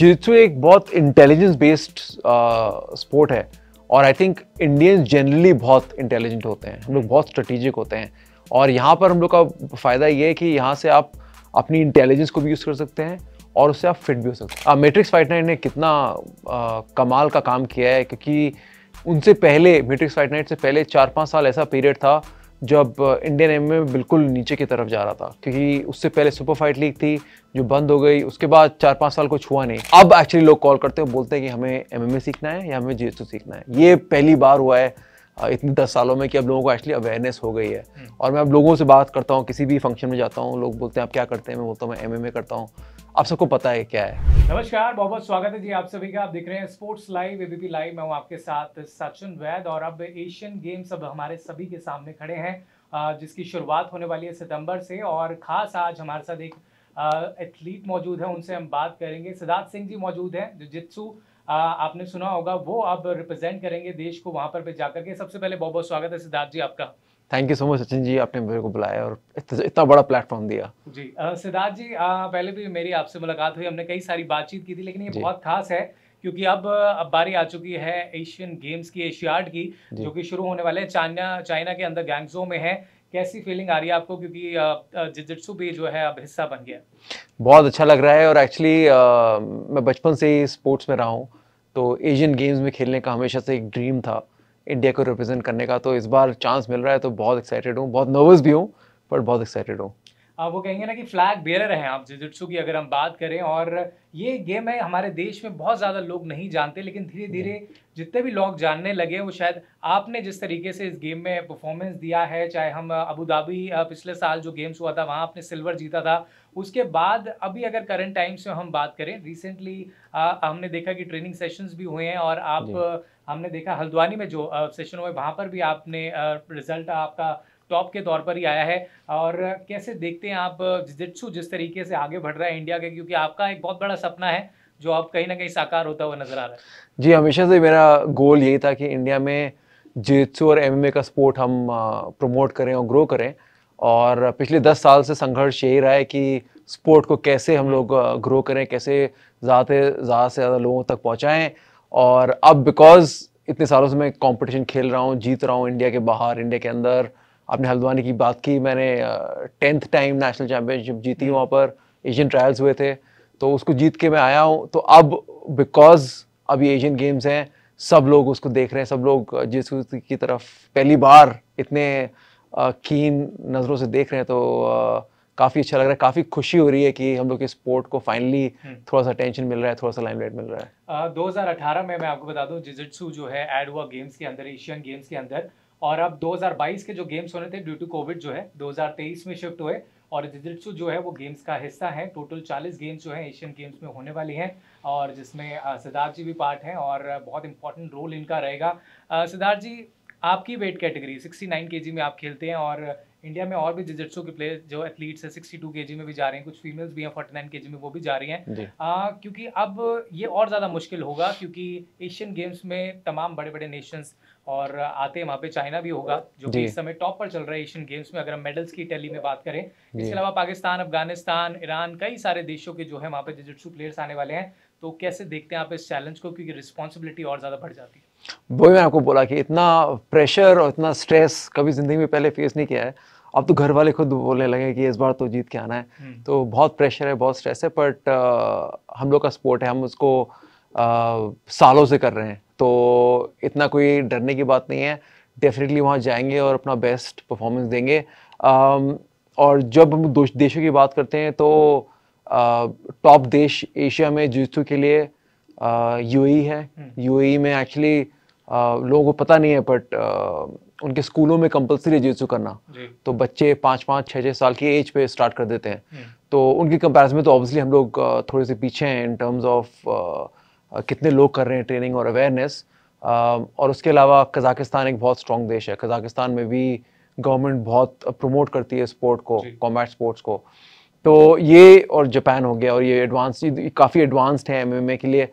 जित्सु एक बहुत intelligence based sport है और आई थिंक इंडियंस जनरली बहुत इंटेलिजेंट होते हैं हम लोग बहुत स्ट्रेटेजिक होते हैं और यहाँ पर हम लोग का फ़ायदा ये है कि यहाँ से आप अपनी इंटेलिजेंस को भी यूज़ कर सकते हैं और उससे आप फिट भी हो सकते हैं मेट्रिक्स फाइट नाइट ने कितना आ, uh, कमाल का काम किया है क्योंकि उनसे पहले मेट्रिक्स फाइट नाइट से पहले चार पाँच साल ऐसा पीरियड था जब इंडियन एम में बिल्कुल नीचे की तरफ जा रहा था क्योंकि उससे पहले सुपर फाइट लीग थी जो बंद हो गई उसके बाद चार पाँच साल कुछ हुआ नहीं अब एक्चुअली लोग कॉल करते हैं बोलते हैं कि हमें एम सीखना है या हमें जी सीखना है ये पहली बार हुआ है इतनी दस सालों में कि अब लोगों को एक्चुअली अवेयरनेस हो गई है हम्म। और मैं अब लोगों से बात करता हूँ किसी भी फंक्शन में जाता हूँ लोग बोलते हैं आप क्या करते हैं मैं बोलता हूँ मैं एम करता हूँ आप सबको पता है क्या है नमस्कार बहुत बहुत स्वागत है जी आप सभी का आप देख रहे हैं स्पोर्ट्स लाइव एबीपी लाइव मैं हूं आपके साथ सचिन वैद और अब एशियन गेम्स अब हमारे सभी के सामने खड़े हैं जिसकी शुरुआत होने वाली है सितंबर से और खास आज हमारे साथ एक एथलीट मौजूद है उनसे हम बात करेंगे सिद्धार्थ सिंह जी मौजूद हैं जो जित्सु आपने सुना होगा वो अब रिप्रेजेंट करेंगे देश को वहाँ पर जाकर के सबसे पहले बहुत बहुत स्वागत है सिद्धार्थ जी आपका thank you so much Sachin ji आपने मेरे को बुलाया और इतना बड़ा प्लेटफॉर्म दिया जी सिद्धार्थ जी आ, पहले भी मेरी आपसे मुलाकात हुई हमने कई सारी बातचीत की थी लेकिन ये बहुत खास है क्योंकि अब अब बारी आ चुकी है एशियन गेम्स की एशियाड की जो कि शुरू होने वाले चाइना चाइना के अंदर गैंगजो में है कैसी फीलिंग आ रही है आपको क्योंकि जिजिट्सु भी जो है अब हिस्सा बन गया बहुत अच्छा लग रहा है और एक्चुअली मैं बचपन से ही स्पोर्ट्स में रहा हूँ तो एशियन गेम्स में खेलने का हमेशा से एक ड्रीम था इंडिया को रिप्रेजेंट करने का तो इस बार चांस मिल रहा है तो बहुत एक्साइटेड हूँ बहुत नर्वस भी हूँ बट बहुत एक्साइटेड हूँ वो कहेंगे ना कि फ्लैग बेरर हैं आप जुजुत्सु की अगर हम बात करें और ये गेम है हमारे देश में बहुत ज़्यादा लोग नहीं जानते लेकिन धीरे धीरे जितने भी लोग जानने लगे वो शायद आपने जिस तरीके से इस गेम में परफॉर्मेंस दिया है चाहे हम अबू धाबी पिछले साल जो गेम्स हुआ था वहाँ आपने सिल्वर जीता था उसके बाद अभी अगर करंट टाइम्स में हम बात करें रिसेंटली हमने देखा कि ट्रेनिंग सेशंस भी हुए हैं और आप हमने देखा हल्द्वानी में जो सेशन हुए वहाँ पर भी आपने रिजल्ट आपका टॉप के तौर पर ही आया है और कैसे देखते हैं आप जिजिट्सू जिस तरीके से आगे बढ़ रहा है इंडिया के क्योंकि आपका एक बहुत बड़ा सपना है जो आप कहीं ना कहीं साकार होता हुआ नजर आ रहा है जी हमेशा से मेरा गोल यही था कि इंडिया में जिजिट्सू और एम का स्पोर्ट हम प्रमोट करें और ग्रो करें और पिछले दस साल से संघर्ष यही रहा है कि स्पोर्ट को कैसे हम लोग ग्रो करें कैसे ज़्यादा से ज़्यादा से ज़्यादा लोगों तक पहुँचाएँ और अब बिकॉज इतने सालों से मैं कंपटीशन खेल रहा हूँ जीत रहा हूँ इंडिया के बाहर इंडिया के अंदर आपने हल्द्वानी की बात की मैंने टेंथ टाइम नेशनल चैम्पियनशिप जीती वहाँ पर एशियन ट्रायल्स हुए थे तो उसको जीत के मैं आया हूँ तो अब बिकॉज अब ये एशियन गेम्स हैं सब लोग उसको देख रहे हैं सब लोग जिस की तरफ पहली बार इतने कीन नज़रों से देख रहे हैं तो काफ़ी अच्छा लग रहा है काफ़ी खुशी हो रही है कि हम लोग के स्पोर्ट को फाइनली थोड़ा सा टेंशन मिल रहा है थोड़ा सा लाइमलाइट मिल रहा है uh, में मैं आपको बता दूँ जिजिट्सू जो है एड हुआ गेम्स के अंदर एशियन गेम्स के अंदर और अब 2022 के जो गेम्स होने थे ड्यू टू कोविड जो है 2023 में शिफ्ट हुए और जिजिट्सु जो है वो गेम्स का हिस्सा है टोटल 40 गेम्स जो है एशियन गेम्स में होने वाली हैं और जिसमें सिद्धार्थ जी भी पार्ट हैं और बहुत इंपॉर्टेंट रोल इनका रहेगा सिद्धार्थ जी आपकी वेट कैटेगरी 69 केजी में आप खेलते हैं और इंडिया में और भी जिजिट्सो के प्लेयर जो एथलीट्स है सिक्सटी टू के जी में भी जा रहे हैं कुछ फीमेल्स भी हैं फोर्टी नाइन के जी में वो भी जा रही हैं क्योंकि अब ये और ज़्यादा मुश्किल होगा क्योंकि एशियन गेम्स में तमाम बड़े बड़े नेशंस और आते हैं वहाँ पे चाइना भी होगा जो कि इस समय टॉप पर चल रहा है एशियन गेम्स में अगर हम मेडल्स की टैली में बात करें इसके अलावा पाकिस्तान अफगानिस्तान ईरान कई सारे देशों के जो है वहाँ पे जिजिट्सू प्लेयर्स आने वाले हैं तो कैसे देखते हैं आप इस चैलेंज को क्योंकि रिस्पॉन्सिबिलिटी और ज़्यादा बढ़ जाती है वही मैं आपको बोला कि इतना प्रेशर और इतना स्ट्रेस कभी ज़िंदगी में पहले फेस नहीं किया है अब तो घर वाले खुद बोलने लगे कि इस बार तो जीत के आना है हम्म। तो बहुत प्रेशर है बहुत स्ट्रेस है बट हम लोग का स्पोर्ट है हम उसको आ, सालों से कर रहे हैं तो इतना कोई डरने की बात नहीं है डेफिनेटली वहाँ जाएंगे और अपना बेस्ट परफॉर्मेंस देंगे आ, और जब हम देशों की बात करते हैं तो टॉप देश एशिया में जुस्तु के लिए यू e है यू हम्म। e में एक्चुअली लोगों को पता नहीं है बट उनके स्कूलों में कंपलसरी जिज्सू करना तो बच्चे पाँच पाँच छः छः साल की एज पे स्टार्ट कर देते हैं हम्म। तो उनकी कंपेरिजन में तो ऑब्वियसली हम लोग थोड़े से पीछे हैं इन टर्म्स ऑफ कितने लोग कर रहे हैं ट्रेनिंग और अवेयरनेस और उसके अलावा कजाकिस्तान एक बहुत स्ट्रॉन्ग देश है कजाकिस्तान में भी गवर्नमेंट बहुत प्रमोट करती है स्पोर्ट को कॉम्बैट स्पोर्ट्स को तो ये और जापान हो गया और ये एडवांस काफ़ी एडवांस्ड है एम के लिए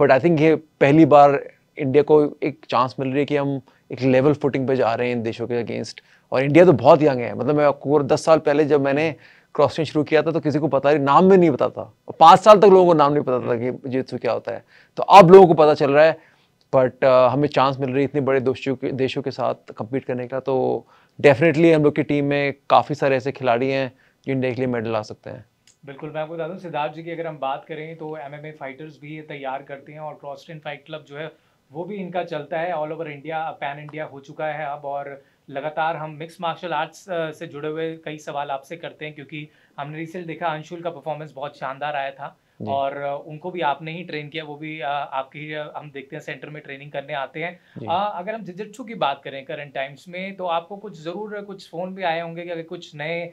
बट आई थिंक ये पहली बार इंडिया को एक चांस मिल रही है कि हम एक लेवल फुटिंग पे जा रहे हैं इन देशों के अगेंस्ट और इंडिया तो बहुत यंग है मतलब मैं आपको दस साल पहले जब मैंने क्रॉसिंग शुरू किया था तो किसी को पता नहीं नाम भी नहीं पता था पाँच साल तक लोगों को नाम नहीं पता था कि जीत क्या होता है तो अब लोगों को पता चल रहा है बट uh, हमें चांस मिल रही है इतने बड़े दोषियों के देशों के साथ कम्पीट करने का तो डेफिनेटली हम लोग की टीम में काफ़ी सारे ऐसे खिलाड़ी हैं जो इंडिया के लिए मेडल ला सकते हैं बिल्कुल मैं आपको बता दूं सिद्धार्थ जी की अगर हम बात करें तो एमएमए फाइटर्स भी तैयार करते हैं और क्रॉस्टिन फाइट क्लब जो है वो भी इनका चलता है all over India pan India हो चुका है अब और लगातार हम मिक्स मार्शल आर्ट्स से जुड़े हुए कई सवाल आपसे करते हैं क्योंकि हमने रिसेंट देखा अंशुल का परफॉर्मेंस बहुत शानदार आया था और उनको भी आपने ही ट्रेन किया वो भी आपके हम देखते हैं सेंटर में ट्रेनिंग करने आते हैं अगर हम जिजिटू की बात करें करंट टाइम्स में तो आपको कुछ ज़रूर कुछ फ़ोन भी आए होंगे कि अगर कुछ नए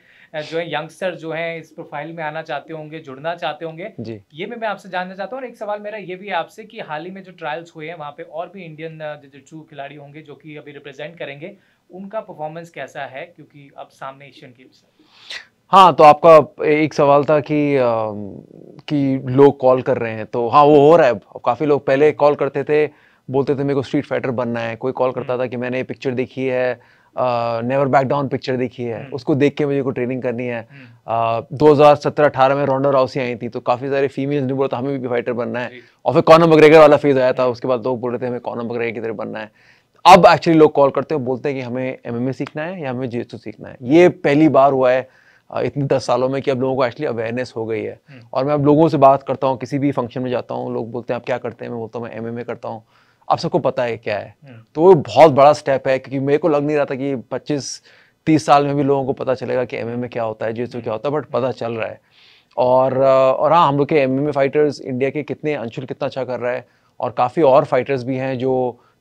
जो है यंगस्टर जो हैं इस प्रोफाइल में आना चाहते होंगे जुड़ना चाहते होंगे ये भी मैं आपसे जानना चाहता हूँ और एक सवाल मेरा ये भी आपसे कि हाल ही में जो ट्रायल्स हुए हैं वहाँ पे और भी इंडियन जिजिटू खिलाड़ी होंगे जो कि अभी रिप्रेजेंट करेंगे उनका परफॉर्मेंस कैसा है क्योंकि अब सामने एशियन गेम्स है हाँ तो आपका एक सवाल था कि आ, कि लोग कॉल कर रहे हैं तो हाँ वो हो रहा है अब काफ़ी लोग पहले कॉल करते थे बोलते थे मेरे को स्ट्रीट फाइटर बनना है कोई कॉल करता हम्म। था कि मैंने ये पिक्चर देखी है नेवर बैक डाउन पिक्चर देखी है हम्म। उसको देख के मुझे को ट्रेनिंग करनी है हम्म। दो हज़ार सत्रह अठारह में रोंडो राउसी आई थी तो काफ़ी सारे फीमेल्स ने बोला था हमें भी फाइटर बनना है और फिर कॉनम बगरेगर वाला फेज आया था उसके बाद लोग बोल रहे थे हमें कॉनम बगरेगर की तरह बनना है अब एक्चुअली लोग कॉल करते हैं बोलते हैं कि हमें एम सीखना है या हमें जे सीखना है ये पहली बार हुआ है इतने दस सालों में कि अब लोगों को एक्चुअली अवेयरनेस हो गई है हम्म। और मैं अब लोगों से बात करता हूँ किसी भी फंक्शन में जाता हूँ लोग बोलते हैं आप क्या करते हैं मैं बोलता हूँ मैं एम करता हूँ आप सबको पता है क्या है हम्म। तो वो बहुत बड़ा स्टेप है क्योंकि मेरे को लग नहीं रहा था कि पच्चीस तीस साल में भी लोगों को पता चलेगा कि एम क्या होता है जिसमें क्या हम्म। होता है बट पता चल रहा है और और हाँ हम लोग के एम फाइटर्स इंडिया के कितने अंशुल कितना अच्छा कर रहा है और काफ़ी और फाइटर्स भी हैं जो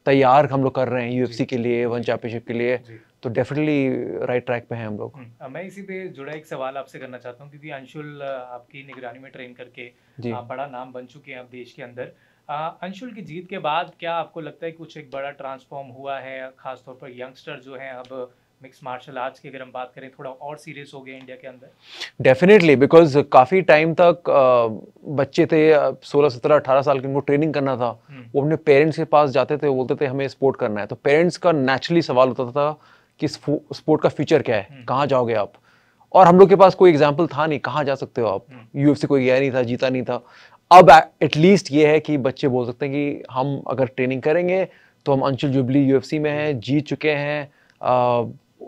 तैयार हम लोग कर रहे हैं यूएफसी के लिए वन चैम्पियनशिप के लिए तो डेफिनेटली राइट ट्रैक पे हैं हम लोग हम्म। मैं इसी पे जुड़ा एक सवाल आपसे करना चाहता हूँ क्योंकि अंशुल आपकी निगरानी में ट्रेन करके आप बड़ा नाम बन चुके हैं आप देश के अंदर अंशुल की जीत के बाद क्या आपको लगता है कुछ एक बड़ा ट्रांसफॉर्म हुआ है खासतौर पर यंगस्टर जो हैं अब मिक्स मार्शल आर्ट्स की अगर हम बात करें थोड़ा और सीरियस हो गया इंडिया के अंदर डेफिनेटली बिकॉज काफ़ी टाइम तक बच्चे थे सोलह सत्रह अठारह साल के उनको ट्रेनिंग करना था हम्म। वो अपने पेरेंट्स के पास जाते थे बोलते थे हमें स्पोर्ट करना है तो पेरेंट्स का नेचुरली सवाल होता था कि स्पोर्ट का फ्यूचर क्या है हम्म। कहाँ जाओगे आप और हम लोग के पास कोई एग्जाम्पल था नहीं कहाँ जा सकते हो आप यू हम्म। कोई गया नहीं था जीता नहीं था अब एटलीस्ट ये है कि बच्चे बोल सकते हैं कि हम अगर ट्रेनिंग करेंगे तो हम अंचल जुबली यू में हैं हम्म। जीत चुके हैं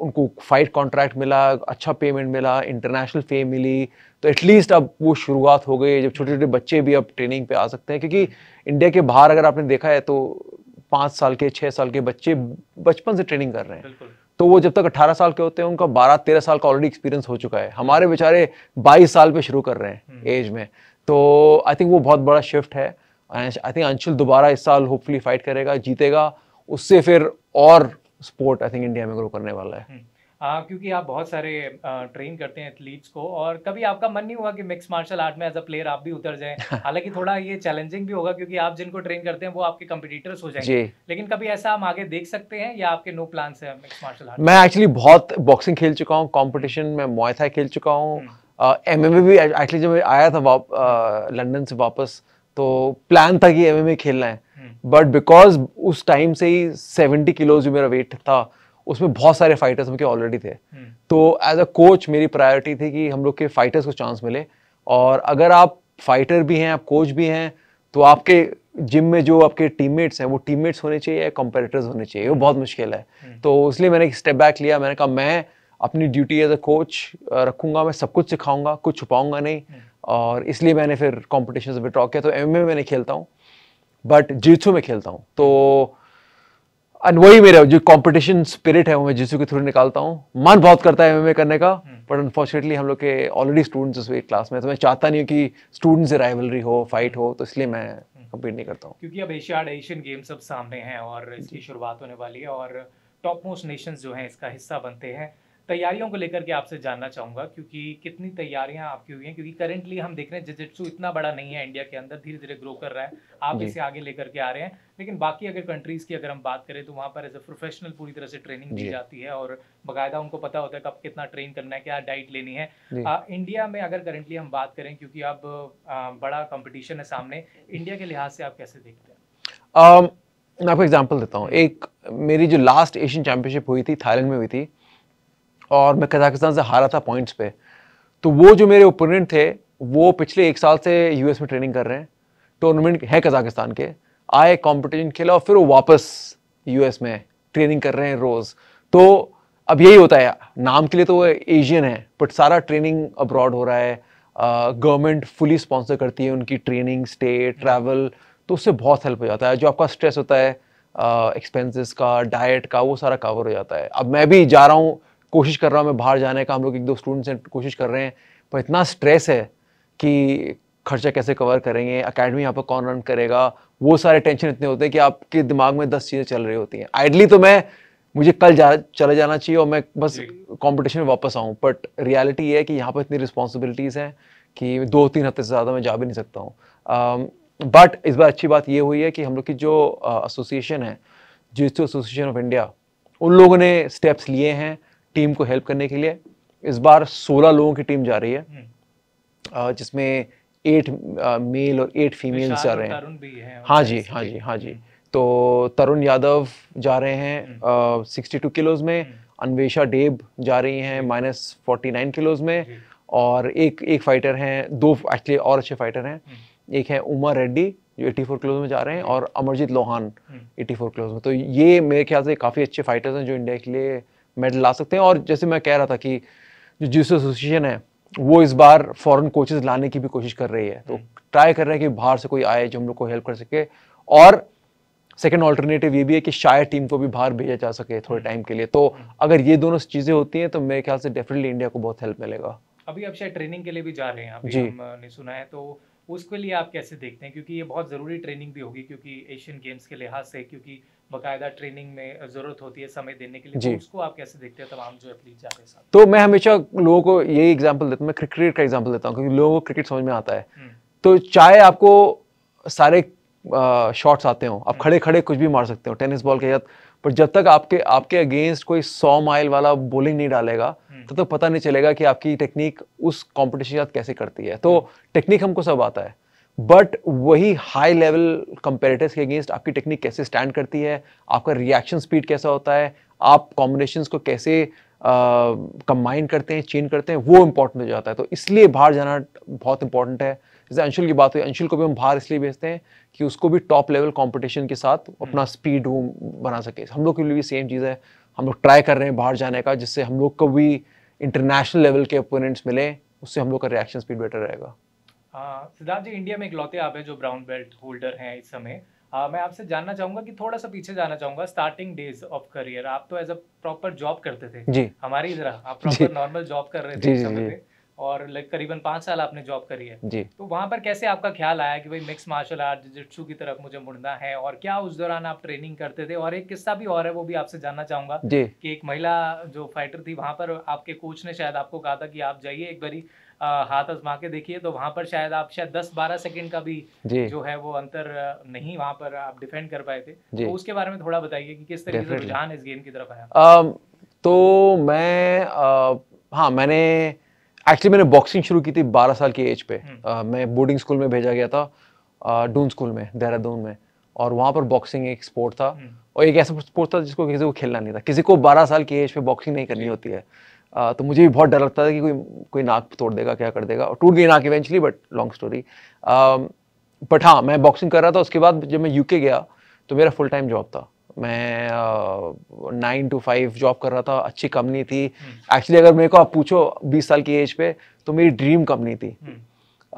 उनको फाइट कॉन्ट्रैक्ट मिला अच्छा पेमेंट मिला इंटरनेशनल फेम मिली तो एटलीस्ट अब वो शुरुआत हो गई जब छोटे छोटे बच्चे भी अब ट्रेनिंग पे आ सकते हैं क्योंकि इंडिया के बाहर अगर आपने देखा है तो पाँच साल के छः साल के बच्चे बचपन से ट्रेनिंग कर रहे हैं तो वो जब तक 18 साल के होते हैं उनका 12-13 साल का ऑलरेडी एक्सपीरियंस हो चुका है हमारे बेचारे 22 साल पे शुरू कर रहे हैं एज हम्म। में तो आई थिंक वो बहुत बड़ा शिफ्ट है आई थिंक अंशुल दोबारा इस साल होपफुली फाइट करेगा जीतेगा उससे फिर और स्पोर्ट आई थिंक इंडिया में ग्रो करने वाला है हम्म। आ, क्योंकि आप बहुत सारे ट्रेन करते हैं एथलीट्स को और कभी आपका मन नहीं हुआ कि मिक्स मार्शल आर्ट में एज अ प्लेयर आप भी उतर जाएं हालांकि थोड़ा ये चैलेंजिंग भी होगा क्योंकि आप जिनको ट्रेन करते हैं वो आपके कम्पिटिटर्स हो जाएंगे लेकिन कभी ऐसा हम आगे देख सकते हैं या आपके नो प्लान है मिक्स मार्शल आर्ट मैं एक्चुअली बहुत बॉक्सिंग खेल चुका हूँ कॉम्पिटिशन में मोयथा खेल चुका हूँ एम एम ए भी एक्चुअली जब आया था लंडन से वापस तो प्लान था कि एम एम ए खेलना है बट हम्म। बिकॉज उस टाइम से ही सेवेंटी किलोज जो मेरा वेट था उसमें बहुत सारे फाइटर्स उनके ऑलरेडी थे हम्म। तो एज अ कोच मेरी प्रायोरिटी थी कि हम लोग के फाइटर्स को चांस मिले और अगर आप फाइटर भी हैं आप कोच भी हैं तो आपके जिम में जो आपके टीममेट्स हैं वो टीममेट्स होने चाहिए या कॉम्पिटिटर्स होने चाहिए वो हम्म। बहुत मुश्किल है हम्म। तो इसलिए मैंने एक स्टेप बैक लिया मैंने कहा मैं अपनी ड्यूटी एज अ कोच रखूंगा मैं सब कुछ सिखाऊंगा कुछ छुपाऊंगा नहीं और इसलिए मैंने फिर कॉम्पिटिशन से विड्रॉ किया तो एम में मैंने खेलता हूँ बट जिट्सू में खेलता हूँ तो एंड वही मेरा जो कॉम्पिटिशन स्पिरिट है वो मैं जिसू के थ्रू निकालता हूँ मन बहुत करता है एम करने का बट हम्म। अनफॉर्चुनेटली हम लोग के ऑलरेडी स्टूडेंट्स इस क्लास में तो मैं चाहता नहीं हूँ कि स्टूडेंट्स से राइवलरी हो फाइट हो तो इसलिए मैं कम्पीट हम्म। नहीं करता हूँ क्योंकि अब एशियाड एशियन गेम्स अब सामने हैं और इसकी शुरुआत होने वाली है और टॉप मोस्ट नेशंस जो हैं इसका हिस्सा बनते हैं तैयारियों को लेकर के आपसे जानना चाहूंगा क्योंकि कितनी तैयारियां आपकी हुई हैं क्योंकि करेंटली हम देख रहे हैं जिजिट्सू इतना बड़ा नहीं है इंडिया के अंदर धीरे धीरे ग्रो कर रहा है आप इसे आगे लेकर के आ रहे हैं लेकिन बाकी अगर कंट्रीज की अगर हम बात करें तो वहाँ पर एज ए प्रोफेशनल पूरी तरह से ट्रेनिंग दी जाती है और बाकायदा उनको पता होता है कब कितना ट्रेन करना है क्या डाइट लेनी है आ, इंडिया में अगर करेंटली हम बात करें क्योंकि अब बड़ा कॉम्पिटिशन है सामने इंडिया के लिहाज से आप कैसे देखते हैं मैं आपको एग्जाम्पल देता हूँ एक मेरी जो लास्ट एशियन चैंपियनशिप हुई थी थाईलैंड में हुई थी और मैं कजाकिस्तान से हारा था पॉइंट्स पे तो वो जो मेरे ओपोनेंट थे वो पिछले एक साल से यूएस में ट्रेनिंग कर रहे हैं टूर्नामेंट है कजाकिस्तान के आए कॉम्पिटिशन खेला और फिर वो वापस यूएस में ट्रेनिंग कर रहे हैं रोज़ तो अब यही होता है नाम के लिए तो वो एशियन है बट सारा ट्रेनिंग अब्रॉड हो रहा है गवर्नमेंट फुली स्पॉन्सर करती है उनकी ट्रेनिंग स्टे ट्रैवल तो उससे बहुत हेल्प हो जाता है जो आपका स्ट्रेस होता है एक्सपेंसेस का डाइट का वो सारा कवर हो जाता है अब मैं भी जा रहा हूँ कोशिश कर रहा हूँ मैं बाहर जाने का हम लोग एक दो स्टूडेंट्स हैं कोशिश कर रहे हैं पर इतना स्ट्रेस है कि खर्चा कैसे कवर करेंगे अकेडमी यहाँ पर कौन रन करेगा वो सारे टेंशन इतने होते हैं कि आपके दिमाग में दस चीज़ें चल रही होती हैं आइडली तो मैं मुझे कल जा चले जाना चाहिए और मैं बस कॉम्पिटिशन में वापस आऊँ बट रियलिटी ये है कि यहाँ पर इतनी रिस्पॉन्सिबिलिटीज़ हैं कि दो तीन हफ्ते से ज़्यादा मैं जा भी नहीं सकता हूँ बट इस बार अच्छी बात ये हुई है कि हम लोग की जो एसोसिएशन है जो एसोसिएशन ऑफ इंडिया उन लोगों ने स्टेप्स लिए हैं टीम को हेल्प करने के लिए इस बार 16 लोगों की टीम जा रही है हम्म। जिसमें एट मेल और एट फीमेल जा रहे हैं हाँ जी हाँ जी हाँ जी तो तरुण यादव जा रहे हैं सिक्सटी टू किलोज में हम्म। अनवेशा डेब जा रही हैं माइनस फोर्टी नाइन किलोज में और एक एक फाइटर हैं दो एक्चुअली और अच्छे फाइटर हैं हम्म। एक है उमा रेड्डी जो 84 किलोज में जा रहे हैं और अमरजीत लोहान 84 किलोज में तो ये मेरे ख्याल से काफ़ी अच्छे फाइटर्स हैं जो इंडिया के लिए मेडल ला सकते हैं और जैसे मैं कह रहा था कि जो जूस एसोसिएशन है वो इस बार फॉरेन कोचेस लाने की भी कोशिश कर रही है तो हम्म। ट्राई कर रहे हैं कि बाहर से कोई आए जो हम लोग को हेल्प कर सके और सेकेंड ऑल्टरनेटिव ये भी है कि शायद टीम को भी बाहर भेजा जा सके थोड़े हम्म। टाइम के लिए तो हम्म। अगर ये दोनों चीज़ें होती हैं तो मेरे ख्याल से डेफिनेटली इंडिया को बहुत हेल्प मिलेगा अभी आप शायद ट्रेनिंग के लिए भी जा रहे हैं अभी हमने सुना है तो उसके लिए आप कैसे देखते हैं क्योंकि ये बहुत ज़रूरी ट्रेनिंग भी होगी क्योंकि एशियन गेम्स के लिहाज से क्योंकि बकायदा ट्रेनिंग में जरूरत होती है समय देने के लिए तो जी. तो उसको आप कैसे देखते हैं तमाम जो एथलीट जाते हैं तो मैं हमेशा लोगों को यही एग्जाम्पल देता हूँ मैं क्रिकेट का एग्जाम्पल देता हूँ क्योंकि लोगों को क्रिकेट समझ में आता है हम्म। तो चाहे आपको सारे शॉट्स आते हो आप हम्म। खड़े खड़े कुछ भी मार सकते हो टेनिस बॉल के साथ पर जब तक आपके आपके अगेंस्ट कोई सौ माइल वाला बॉलिंग नहीं डालेगा हम्म। तब तो तक तो पता नहीं चलेगा कि आपकी टेक्निक उस कॉम्पिटिशन के साथ कैसे करती है तो टेक्निक हमको सब आता है बट वही हाई लेवल कंपेरेटर्स के अगेंस्ट आपकी टेक्निक कैसे स्टैंड करती है आपका रिएक्शन स्पीड कैसा होता है आप कॉम्बिनेशन को कैसे कंबाइन uh, करते हैं चेंज करते हैं वो इंपॉर्टेंट हो जाता है तो इसलिए बाहर जाना बहुत इंपॉर्टेंट है जैसे अंशुल की बात हुई अंशुल को भी हम बाहर इसलिए भेजते हैं कि उसको भी टॉप लेवल कंपटीशन के साथ हम्म। अपना स्पीड वो बना सके हम लोग के लिए भी सेम चीज़ है हम लोग ट्राई कर रहे हैं बाहर जाने का जिससे हम लोग को भी इंटरनेशनल लेवल के अपोनेंट्स मिलें उससे हम लोग का रिएक्शन स्पीड बेटर रहेगा सिद्धार्थ जी इंडिया में इकलौते आप हैं जो ब्राउन बेल्ट होल्डर हैं इस समय आ, मैं आपसे जानना चाहूंगा कि थोड़ा सा पीछे जाना चाहूंगा स्टार्टिंग डेज ऑफ करियर आप तो एज अ प्रॉपर जॉब करते थे जी हमारी इधर आप प्रॉपर नॉर्मल जॉब कर रहे थे जी, जी, और लाइक करीबन पांच साल आपने जॉब करी है जी तो वहां पर कैसे आपका ख्याल आया कि भाई मिक्स मार्शल आर्ट जिजिट्सू की तरफ मुझे मुड़ना है और क्या उस दौरान आप ट्रेनिंग करते थे और एक किस्सा भी और है वो भी आपसे जानना चाहूंगा जी कि एक महिला जो फाइटर थी वहां पर आपके कोच ने शायद आपको कहा था कि आप जाइए एक बारी हाथ आजमा के देखिए तो वहाँ पर शायद आप शायद दस बारह सेकेंड का भी जो है वो अंतर नहीं वहाँ पर आप डिफेंड कर पाए थे तो उसके बारे में थोड़ा बताइए कि किस तरीके से रुझान इस गेम की तरफ आया तो मैं हाँ मैंने एक्चुअली मैंने बॉक्सिंग शुरू की थी 12 साल की एज पे हम्म। आ, मैं बोर्डिंग स्कूल में भेजा गया था डून स्कूल में देहरादून में और वहाँ पर बॉक्सिंग एक स्पोर्ट था हम्म। और एक ऐसा स्पोर्ट था जिसको किसी को खेलना नहीं था किसी को 12 साल की एज पे बॉक्सिंग नहीं करनी होती है तो मुझे भी बहुत डर लगता था कि कोई कोई नाक तोड़ देगा क्या कर देगा और टूट गई नाक eventually but long story but हाँ मैं बॉक्सिंग कर रहा था उसके बाद जब मैं यूके गया तो मेरा फुल टाइम जॉब था मैं नाइन टू फाइव जॉब कर रहा था अच्छी कंपनी थी एक्चुअली hmm. अगर मेरे को आप पूछो बीस साल की एज पे तो मेरी ड्रीम कंपनी थी hmm.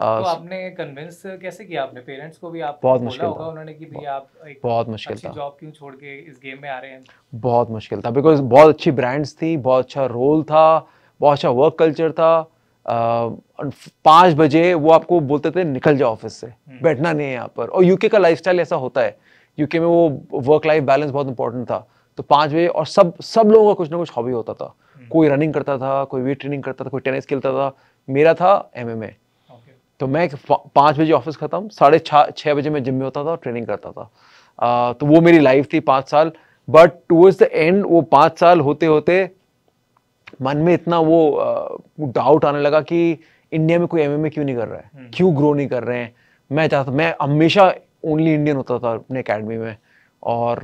तो uh, आपने कन्विंस कैसे किया आपने पेरेंट्स को भी आप बहुत मुश्किल उन्होंने कि भी आप एक बहुत मुश्किल था जॉब क्यों छोड़ के इस गेम में आ रहे हैं बहुत मुश्किल था बिकॉज बहुत अच्छी ब्रांड्स थी बहुत अच्छा रोल था बहुत अच्छा वर्क कल्चर था uh, पाँच बजे वो आपको बोलते थे निकल जाओ ऑफिस से हम्म। बैठना नहीं है यहाँ पर और यूके का स्टाइल ऐसा होता है यूके में वो वर्क लाइफ बैलेंस बहुत इंपॉर्टेंट था तो पाँच बजे और सब सब लोगों का कुछ ना कुछ हॉबी होता था हम्म। कोई रनिंग करता था कोई वेट ट्रेनिंग करता था कोई टेनिस खेलता था मेरा था एमएमए तो मैं पाँच बजे ऑफिस ख़त्म साढ़े छः बजे मैं जिम में होता था और ट्रेनिंग करता था आ, तो वो मेरी लाइफ थी पाँच साल बट टूवर्ड्स द एंड वो पाँच साल होते होते मन में इतना वो डाउट आने लगा कि इंडिया में कोई एम क्यों नहीं कर रहा है हम्म। क्यों ग्रो नहीं कर रहे हैं मैं चाहता मैं हमेशा ओनली इंडियन होता था अपने अकेडमी में और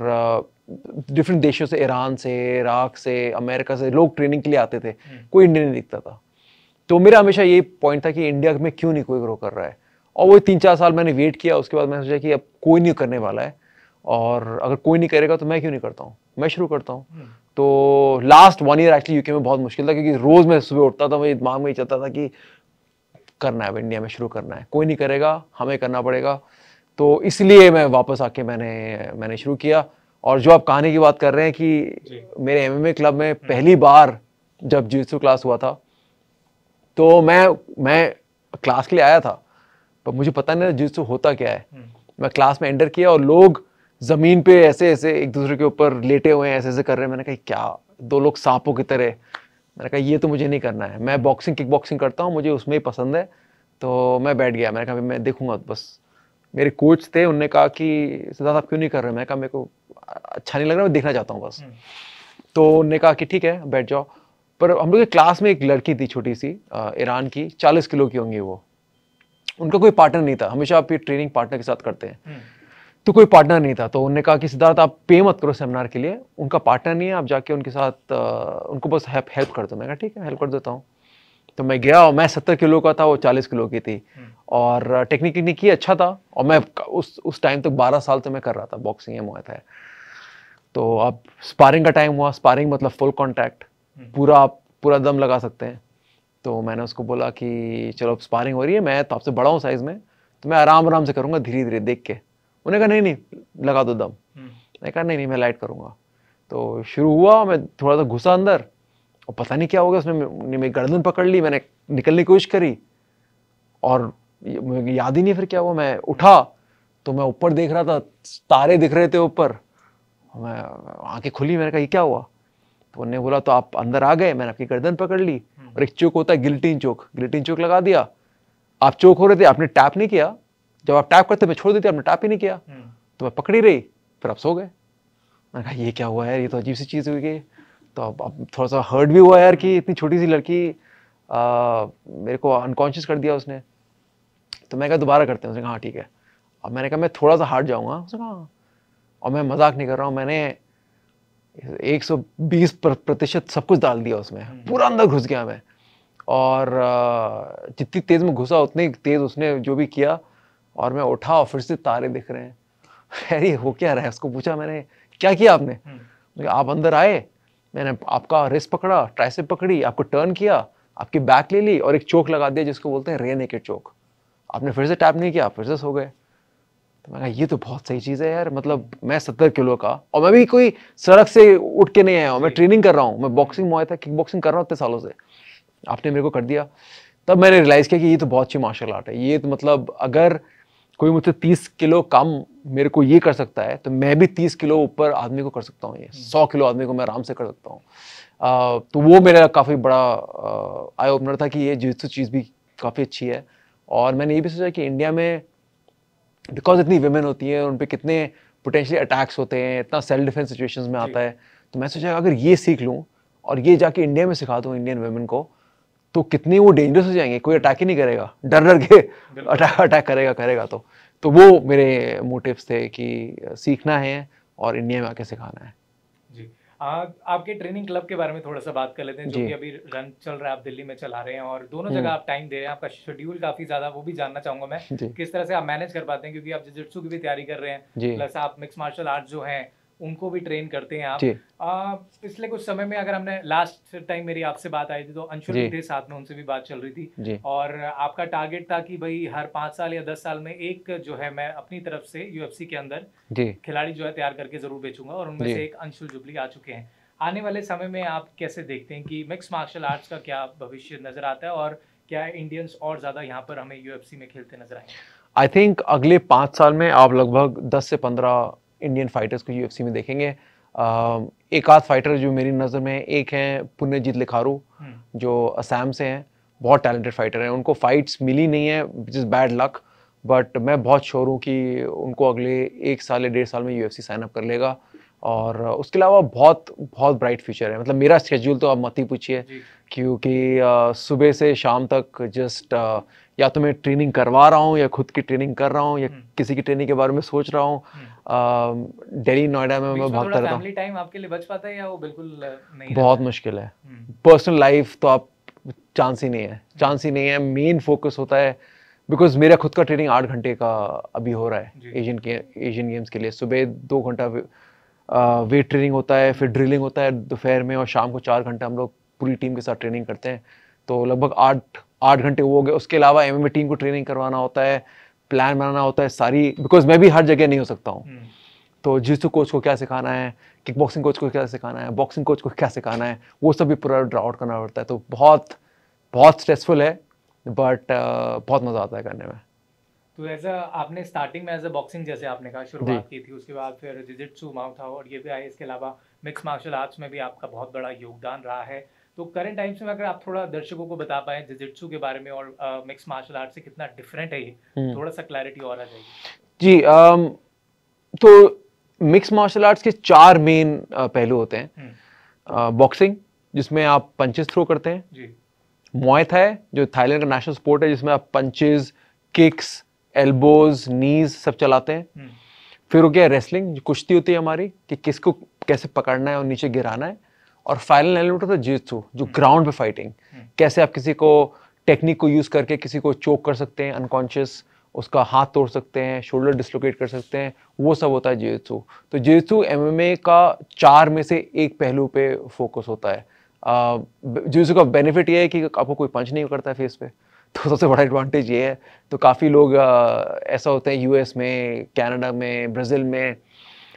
डिफरेंट देशों से ईरान से इराक से अमेरिका से लोग ट्रेनिंग के लिए आते थे हम्म। कोई इंडियन नहीं दिखता था तो मेरा हमेशा ये पॉइंट था कि इंडिया में क्यों नहीं कोई ग्रो कर रहा है और वो तीन चार साल मैंने वेट किया उसके बाद मैंने सोचा कि अब कोई नहीं करने वाला है और अगर कोई नहीं करेगा तो मैं क्यों नहीं करता हूँ मैं शुरू करता हूँ हम्म। तो last one year actually UK में बहुत मुश्किल था क्योंकि रोज़ मैं सुबह उठता था मुझे दिमाग में ही चलता था कि करना है इंडिया में शुरू करना है कोई नहीं करेगा हमें करना पड़ेगा तो इसलिए मैं वापस आके मैंने मैंने शुरू किया और जो आप कहानी की बात कर रहे हैं कि मेरे एमएमए क्लब में पहली बार जब जिसू क्लास हुआ था तो मैं मैं क्लास के लिए आया था पर मुझे पता नहीं था जिससे होता क्या है हम्म। मैं क्लास में एंटर किया और लोग ज़मीन पे ऐसे ऐसे एक दूसरे के ऊपर लेटे हुए हैं ऐसे ऐसे कर रहे हैं मैंने कहा क्या दो लोग सांपों की तरह मैंने कहा ये तो मुझे नहीं करना है मैं बॉक्सिंग किक बॉक्सिंग करता हूँ मुझे उसमें ही पसंद है तो मैं बैठ गया मैंने कहा मैं देखूंगा बस मेरे कोच थे उनने कहा कि सिद्धार्थ आप क्यों नहीं कर रहे मैंने कहा मेरे को अच्छा नहीं लग रहा मैं देखना चाहता हूँ बस हम्म। तो उनने कहा कि ठीक है बैठ जाओ पर हम लोग के क्लास में एक लड़की थी छोटी सी ईरान की चालीस किलो की होंगी वो उनका कोई पार्टनर नहीं था हमेशा आप ये ट्रेनिंग पार्टनर के साथ करते हैं हम्म। तो कोई पार्टनर नहीं था तो उन्होंने कहा कि सिद्धार्थ आप पे मत करो सेमिनार के लिए उनका पार्टनर नहीं है आप जाके उनके साथ उनको बस हेल्प हेल्प कर दो मैं कहा ठीक है हेल्प कर देता हूँ तो मैं गया और मैं सत्तर किलो का था वो चालीस किलो की थी हम्म। और टेक्निक टेक्निक ही अच्छा था और मैं उस उस टाइम तक तो बारह साल से मैं कर रहा था बॉक्सिंग या मुआय था तो अब स्पारिंग का टाइम हुआ स्पारिंग मतलब फुल कॉन्टैक्ट पूरा पूरा दम लगा सकते हैं तो मैंने उसको बोला कि चलो स्पारिंग हो रही है मैं तो आपसे बड़ा हूँ साइज़ में तो मैं आराम आराम से करूँगा धीरे धीरे देख के उन्हें कहा नहीं नहीं लगा दो दम हम्म। मैंने कहा नहीं नहीं मैं लाइट करूँगा तो शुरू हुआ मैं थोड़ा सा घुसा अंदर और पता नहीं क्या हो गया उसने मेरी गर्दन पकड़ ली मैंने निकलने की कोशिश करी और याद ही नहीं फिर क्या हुआ मैं उठा तो मैं ऊपर देख रहा था तारे दिख रहे थे ऊपर मैं आंखें खुली मैंने कहा ये क्या हुआ तो उन्होंने बोला तो आप अंदर आ गए मैंने आपकी गर्दन पकड़ ली हम्म। और एक चौक होता है गिल्टीन चौक गिल्टीन चौक लगा दिया आप चौक हो रहे थे आपने टैप नहीं किया जब आप टैप करते मैं छोड़ देती आपने टैप ही नहीं किया हम्म। तो मैं पकड़ी रही फिर आप सो गए मैंने कहा ये क्या हुआ यार ये तो अजीब सी चीज़ हुई गई तो अब अब थोड़ा सा हर्ट भी हुआ यार कि हम्म। इतनी छोटी सी लड़की आ, मेरे को अनकॉन्शियस कर दिया उसने तो मैं कहा दोबारा करते हैं उसने कहा हाँ ठीक है अब मैंने कहा मैं थोड़ा सा हार्ट जाऊँगा उसने कहा हाँ। और मैं मजाक नहीं कर रहा हूँ मैंने एक सौ बीस प्रतिशत सब कुछ डाल दिया उसमें हम्म। पूरा अंदर घुस गया मैं और जितनी तेज में घुसा उतनी तेज उसने जो भी किया और मैं उठा और फिर से तारे दिख रहे हैं अरे हो क्या रहा है उसको पूछा मैंने क्या किया आपने हम्म। आप अंदर आए मैंने आपका रिस्क पकड़ा ट्राइसिप पकड़ी आपको टर्न किया आपकी बैक ले ली और एक चोक लगा दिया जिसको बोलते हैं रे नेकेड चोक आपने फिर से टैप नहीं किया फिर से सो गए तो मैंने कहा ये तो बहुत सही चीज़ है यार मतलब मैं सत्तर किलो का और मैं भी कोई सड़क से उठ के नहीं आया हूँ मैं ट्रेनिंग कर रहा हूँ मैं बॉक्सिंग आया था किक बॉक्सिंग कर रहा हूँ इतने सालों से आपने मेरे को कर दिया तब मैंने रियलाइज़ किया कि ये तो बहुत अच्छी मार्शल आर्ट है ये तो मतलब अगर कोई मुझसे तीस किलो कम मेरे को ये कर सकता है तो मैं भी तीस किलो ऊपर आदमी को कर सकता हूँ ये हम्म। सौ किलो आदमी को मैं आराम से कर सकता हूँ तो वो मेरा काफ़ी बड़ा आई ओपनर था कि ये जिस चीज़ भी काफ़ी अच्छी है और मैंने ये भी सोचा कि इंडिया में बिकॉज इतनी वेमेन होती हैं उन पर कितने पोटेंशियल अटैक्स होते हैं इतना सेल्फ डिफेंस सिचुएशन में आता है तो मैं सोचा अगर ये सीख लूँ और ये जाके इंडिया में सिखा दूँ इंडियन वेमेन को तो कितने वो डेंजरस हो जाएंगे कोई अटैक ही नहीं करेगा डर डर के अटैक अटैक करेगा करेगा तो तो वो मेरे मोटिव्स थे कि सीखना है और इंडिया में आके सिखाना है आपके ट्रेनिंग क्लब के बारे में थोड़ा सा बात कर लेते हैं जो कि अभी रन चल रहा है आप दिल्ली में चला रहे हैं और दोनों हम्म। जगह आप टाइम दे रहे हैं आपका शेड्यूल काफी ज्यादा वो भी जानना चाहूंगा मैं किस तरह से आप मैनेज कर पाते हैं क्योंकि आप जिजिट्सू की भी तैयारी कर रहे हैं प्लस आप मिक्स मार्शल आर्ट जो है उनको भी ट्रेन करते हैं आप आ, पिछले कुछ समय में अगर हमने लास्ट टाइम मेरी आपसे बात आई थी तो अंशुल थे साथ में उनसे भी बात चल रही थी और आपका टारगेट था कि भाई हर पांच साल या दस साल में एक जो है मैं अपनी तरफ से यूएफसी के अंदर खिलाड़ी जो है तैयार करके जरूर बेचूंगा और उनमें से एक अंशुल जुबली आ चुके हैं आने वाले समय में आप कैसे देखते हैं कि मिक्स मार्शल आर्ट्स का क्या भविष्य नजर आता है और क्या इंडियंस और ज्यादा यहाँ पर हमें यूएफसी में खेलते नजर आए आई थिंक अगले पाँच साल में आप लगभग दस से पंद्रह इंडियन फाइटर्स को यू में देखेंगे एक आध फाइटर जो मेरी नज़र में एक है पुण्यजीत लिखारू हम्म। जो असम से हैं बहुत टैलेंटेड फाइटर हैं उनको फाइट्स मिली नहीं है इज़ बैड लक बट मैं बहुत श्योर हूँ कि उनको अगले एक साल या डेढ़ साल में एफ साइन अप कर लेगा और उसके अलावा बहुत बहुत ब्राइट फ्यूचर है मतलब मेरा स्केड्यूल तो आप मत ही पूछिए क्योंकि सुबह से शाम तक जस्ट या तो मैं ट्रेनिंग करवा रहा हूँ या खुद की ट्रेनिंग कर रहा हूँ या हम्म। किसी की ट्रेनिंग के बारे में सोच रहा हूँ हम्म। दिल्ली नोएडा में मैं भागता रहता हूँ टाइम आपके लिए बच पाता है या वो बिल्कुल नहीं बहुत मुश्किल है पर्सनल हम्म। लाइफ तो आप चांस ही नहीं है चांस ही नहीं है मेन फोकस होता है बिकॉज मेरा खुद का ट्रेनिंग आठ घंटे का अभी हो रहा है एशियन एशियन गेम्स के लिए सुबह दो घंटा वेट ट्रेनिंग होता है फिर ड्रिलिंग होता है दोपहर में और शाम को चार घंटा हम लोग पूरी टीम के साथ ट्रेनिंग करते हैं तो लगभग आठ आठ घंटे वो हो गए उसके अलावा एम टीम को ट्रेनिंग करवाना होता है प्लान बनाना होता है सारी बिकॉज मैं भी हर जगह नहीं हो सकता हूँ हम्म। तो जिसू कोच को क्या सिखाना है किक बॉक्सिंग कोच को क्या सिखाना है बॉक्सिंग कोच को क्या सिखाना है वो सब भी पूरा ड्राउट करना पड़ता है तो बहुत बहुत स्ट्रेसफुल है बट uh, बहुत मज़ा आता है करने में तो एज आपने स्टार्टिंग में एज अ बॉक्सिंग जैसे आपने कहा शुरुआत की थी उसके बाद फिर जिजिट सू माउथ और ये भी आए इसके अलावा मिक्स मार्शल आर्ट्स में भी आपका बहुत बड़ा योगदान रहा है तो करंट टाइम्स में अगर आप थोड़ा दर्शकों को बता पाए जिजिट्सू के बारे में और मिक्स मार्शल आर्ट से कितना डिफरेंट है ये हम्म। थोड़ा सा क्लैरिटी और आ जाएगी जी आम, तो मिक्स मार्शल आर्ट्स के चार मेन पहलू होते हैं बॉक्सिंग हम्म। जिसमें आप पंचेस थ्रो करते हैं मोय थाय जो थाईलैंड का नेशनल स्पोर्ट है जिसमें आप पंचेस किक्स एल्बोज नीज सब चलाते हैं हम्म। फिर हो गया रेसलिंग कुश्ती होती है हमारी कि किसको कैसे पकड़ना है और नीचे गिराना है और फाइनल एलिमेंट तो जीतसू जो ग्राउंड पे फाइटिंग कैसे आप किसी को टेक्निक को यूज़ करके किसी को चोक कर सकते हैं अनकॉन्शियस उसका हाथ तोड़ सकते हैं शोल्डर डिसलोकेट कर सकते हैं वो सब होता है जेजू तो जेजू एम का चार में से एक पहलू पे फोकस होता है जेजू का बेनिफिट ये है कि आपको कोई पंच नहीं करता है फेस पे तो सबसे बड़ा एडवांटेज ये है तो काफ़ी लोग ऐसा होते हैं यूएस में कनाडा में ब्राज़ील में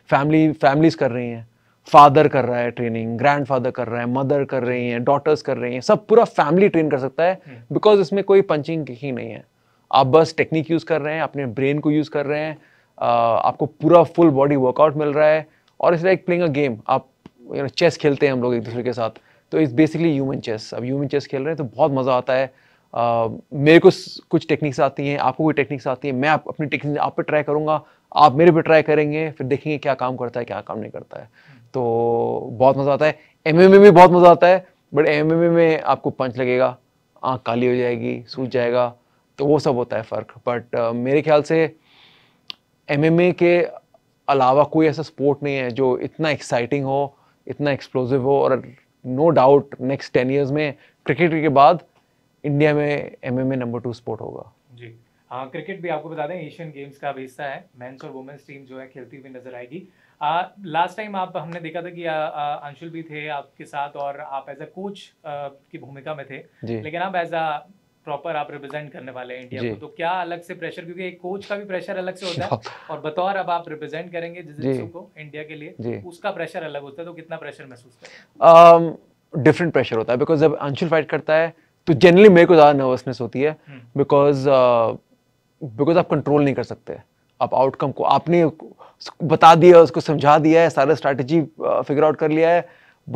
फैमिली फैमिलीज़ कर रही हैं फादर कर रहा है ट्रेनिंग ग्रैंड फादर कर रहा है मदर कर रही हैं डॉटर्स कर रही हैं सब पूरा फैमिली ट्रेन कर सकता है बिकॉज हम्म। इसमें कोई पंचिंग ही नहीं है आप बस टेक्निक यूज़ कर रहे हैं अपने ब्रेन को यूज़ कर रहे हैं आपको पूरा फुल बॉडी वर्कआउट मिल रहा है और इस लाइक प्लेइंग अ गेम आप यू नो चेस खेलते हैं हम लोग एक दूसरे के साथ तो इट्स बेसिकली ह्यूमन चेस अब ह्यूमन चेस खेल रहे हैं तो बहुत मज़ा आता है मेरे को कुछ टेक्निक्स आती हैं आपको कोई टेक्निक्स आती है मैं आप अपनी टेक्निक आप पे ट्राई करूँगा आप मेरे पे ट्राई करेंगे फिर देखेंगे क्या काम करता है क्या काम नहीं करता है तो बहुत मज़ा आता है एम में भी बहुत मज़ा आता है बट एम में आपको पंच लगेगा आँख काली हो जाएगी सूझ जाएगा तो वो सब होता है फ़र्क बट uh, मेरे ख्याल से एम के अलावा कोई ऐसा स्पोर्ट नहीं है जो इतना एक्साइटिंग हो इतना एक्सप्लोजिव हो और no doubt next ten years में क्रिकेट के बाद इंडिया में एम नंबर टू स्पोर्ट होगा जी हाँ क्रिकेट भी आपको बता दें एशियन गेम्स का हिस्सा है मेंस और वुमेंस टीम जो है खेलती हुई नजर आएगी लास्ट टाइम आप हमने देखा था कि अंशुल भी थे आपके साथ और आप एज अ कोच की भूमिका में थे लेकिन आप एज अ प्रॉपर आप रिप्रेजेंट करने वाले हैं इंडिया को तो क्या अलग से प्रेशर क्योंकि एक कोच का भी प्रेशर अलग से होता है और बतौर अब आप रिप्रेजेंट करेंगे जिस को इंडिया के लिए उसका प्रेशर अलग होता है तो कितना प्रेशर महसूस डिफरेंट प्रेशर um, होता है बिकॉज जब अंशुल फाइट करता है तो जनरली मेरे को ज़्यादा नर्वसनेस होती है बिकॉज हम्म। बिकॉज uh, आप कंट्रोल नहीं कर सकते आप आउटकम को आपने बता दिया उसको समझा दिया है सारा स्ट्रैटेजी फिगर आउट कर लिया है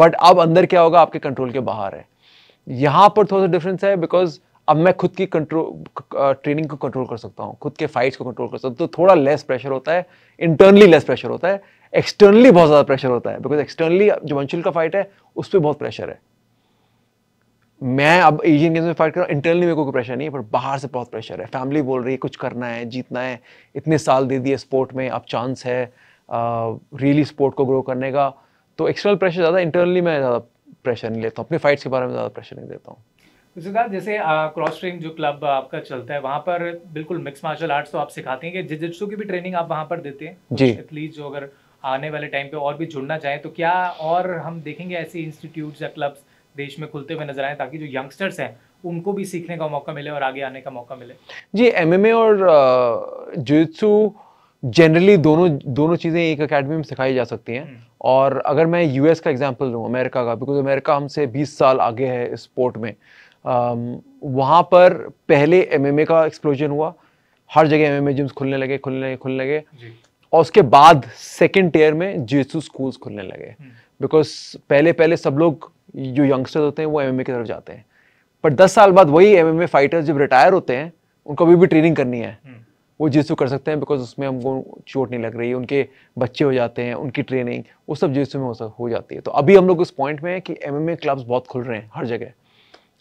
बट अब अंदर क्या होगा आपके कंट्रोल के बाहर है यहाँ पर थोड़ा सा डिफरेंस है बिकॉज अब मैं खुद की कंट्रोल ट्रेनिंग को कंट्रोल कर सकता हूँ खुद के फाइट्स को कंट्रोल कर सकता हूँ तो थोड़ा लेस प्रेशर होता है इंटरनली लेस प्रेशर होता है एक्सटर्नली बहुत ज़्यादा प्रेशर होता है बिकॉज एक्सटर्नली जो अंशुल का फाइट है उस पर बहुत प्रेशर है मैं अब एशियन गेम्स में फाइट कर रहा हूँ इंटरनली मेरे को कोई प्रेशर नहीं है पर बाहर से बहुत प्रेशर है फैमिली बोल रही है कुछ करना है जीतना है इतने साल दे दिए स्पोर्ट में अब चांस है रियली स्पोर्ट को ग्रो करने का तो एक्सटर्नल प्रेशर ज़्यादा इंटरनली मैं ज़्यादा प्रेशर नहीं लेता हूँ अपने फाइट्स के बारे में ज़्यादा प्रेशर नहीं देता हूँ सिद्धार्थ जैसे क्रॉस ट्रेनिंग जो क्लब आपका चलता है वहाँ पर बिल्कुल मिक्स मार्शल आर्ट्स तो आप सिखाते हैं कि जिजिट्सू की भी ट्रेनिंग आप वहाँ पर देते हैं जी एथलीट जो अगर आने वाले टाइम पे और भी जुड़ना चाहें तो क्या और हम देखेंगे ऐसे इंस्टीट्यूट या क्लब्स देश में खुलते हुए नजर आए ताकि जो यंगस्टर्स हैं उनको भी सीखने का मौका मिले और आगे आने का मौका मिले जी एमएमए और जुजुत्सु जनरली दोनों दोनों चीज़ें एक अकेडमी में सिखाई जा सकती हैं हम्म। और अगर मैं यूएस का एग्जांपल लूँ अमेरिका का बिकॉज अमेरिका हमसे 20 साल आगे है इस स्पोर्ट में वहाँ पर पहले एमएमए का एक्सप्लोजन हुआ हर जगह एमएमए जिम्स खुलने लगे खुलने लगे खुलने लगे और उसके बाद सेकेंड ईयर में जेसू स्कूल्स खुलने लगे बिकॉज हम्म। पहले पहले सब लोग जो यंगस्टर्स होते हैं वो एम की तरफ जाते हैं पर दस साल बाद वही एम फाइटर्स जब रिटायर होते हैं उनको अभी भी ट्रेनिंग करनी है हम्म। वो जिसू कर सकते हैं बिकॉज उसमें हमको चोट नहीं लग रही उनके बच्चे हो जाते हैं उनकी ट्रेनिंग वो सब जिसू में हो सक हो जाती है तो अभी हम लोग उस पॉइंट में है कि एम एम क्लब्स बहुत खुल रहे हैं हर जगह